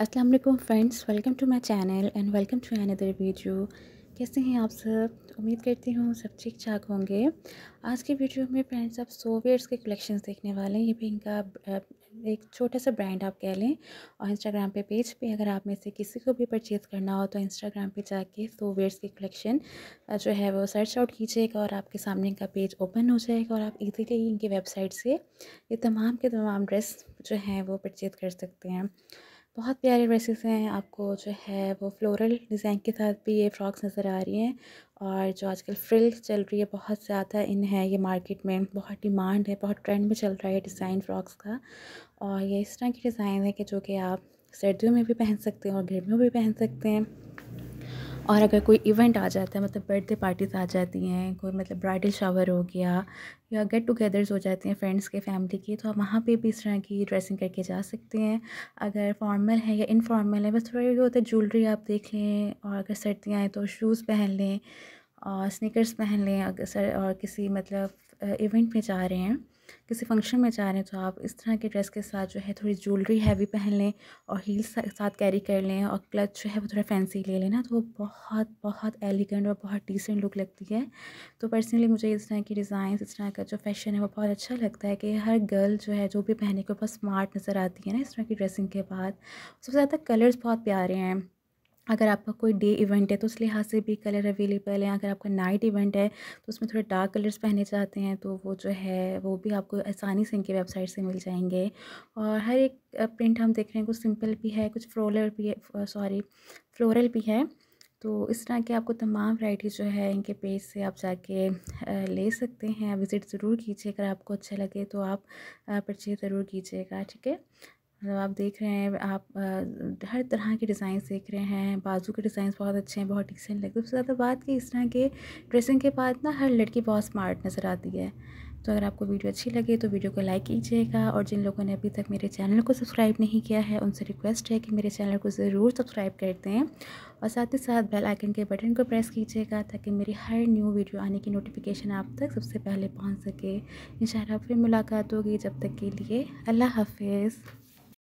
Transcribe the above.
अस्सलाम वालेकुम friends welcome to my channel and welcome to another video कैसे हैं आप सब उम्मीद करती हूँ सब ठीक ठाक होंगे आज के वीडियो में फ्रेंड्स आप सोवेयर्स के कलेक्शन देखने वाले हैं ये भी इनका एक छोटा सा ब्रांड आप कह लें और इंस्टाग्राम पे पेज पे अगर आप में से किसी को भी परचेज़ करना हो तो इंस्टाग्राम पे जाके सोवेयर्स के कलेक्शन जो है वो सर्च आउट कीजिएगा और आपके सामने इनका पेज ओपन हो जाएगा और आप इजीली इनकी वेबसाइट से ये तमाम के तमाम ड्रेस जो हैं वो परचेज़ कर सकते हैं बहुत प्यारे ड्रेसेस हैं आपको जो है वो फ्लोरल डिज़ाइन के साथ भी ये फ़्रॉक्स नज़र आ रही हैं और जो आजकल फ्रिल्स चल रही है बहुत ज़्यादा इन है ये मार्केट में बहुत डिमांड है बहुत ट्रेंड में चल रहा है डिज़ाइन फ़्रॉक्स का और ये इस तरह की डिज़ाइन है कि जो कि आप सर्दियों में भी पहन सकते हैं और गर्मियों में भी पहन सकते हैं और अगर कोई इवेंट आ जाता है मतलब बर्थडे पार्टीज़ आ जाती हैं कोई मतलब ब्राइडल शावर हो गया या गेट टुगेदर्स हो जाते हैं फ्रेंड्स के फैमिली के तो आप वहाँ पे भी इस तरह की ड्रेसिंग करके जा सकते हैं अगर फॉर्मल है या इनफॉर्मल है बस थोड़ा ये होता है ज्वेलरी आप देख लें और अगर सर्दियाँ हैं तो शूज़ पहन लें और स्निकर्स पहन लें अगर सर और किसी मतलब इवेंट में जा रहे हैं किसी फंक्शन में जा रहे हैं तो आप इस तरह के ड्रेस के साथ जो है थोड़ी ज्वेलरी हैवी पहन लें और हील्स साथ कैरी कर लें और क्लच जो है वो थोड़ा फैंसी ले लेना तो वो बहुत बहुत एलिगेंट और बहुत डिसेंट लुक लगती है तो पर्सनली मुझे इस तरह की डिज़ाइन इस तरह का जो फैशन है वो बहुत अच्छा लगता है कि हर गर्ल जो है जो भी पहने के बहुत स्मार्ट नज़र आती है ना इस तरह की ड्रेसिंग के बाद सबसे ज़्यादा कलर्स बहुत प्यारे हैं अगर आपका कोई डे इवेंट है तो उस लिहाज से भी कलर अवेलेबल है अगर आपका नाइट इवेंट है तो उसमें थोड़े डार्क कलर्स पहने जाते हैं तो वो जो है वो भी आपको आसानी से इनकी वेबसाइट से मिल जाएंगे और हर एक प्रिंट हम देख रहे हैं कुछ सिंपल भी है कुछ फ्लोलर भी है सॉरी फ्लोरल भी है तो इस तरह के आपको तमाम वैराइटीज़ जो है इनके पेज से आप जाके ले सकते हैं विज़िट ज़रूर कीजिए अगर आपको अच्छा लगे तो आप परचेज ज़रूर कीजिएगा ठीक है मतलब आप देख रहे हैं आप हर तरह के डिज़ाइन देख रहे हैं बाजू के डिज़ाइंस बहुत अच्छे हैं बहुत डिसेंट लगते हैं सबसे ज़्यादा बात की इस तरह के ड्रेसिंग के बाद ना हर लड़की बहुत स्मार्ट नज़र आती है तो अगर आपको वीडियो अच्छी लगे तो वीडियो को लाइक कीजिएगा और जिन लोगों ने अभी तक मेरे चैनल को सब्सक्राइब नहीं किया है उनसे रिक्वेस्ट है कि मेरे चैनल को ज़रूर सब्सक्राइब कर दें और साथ ही साथ बेल आइकन के बटन को प्रेस कीजिएगा ताकि मेरी हर न्यू वीडियो आने की नोटिफिकेशन आप तक सबसे पहले पहुँच सके इन फिर मुलाकात होगी जब तक के लिए अल्लाह हाफिज़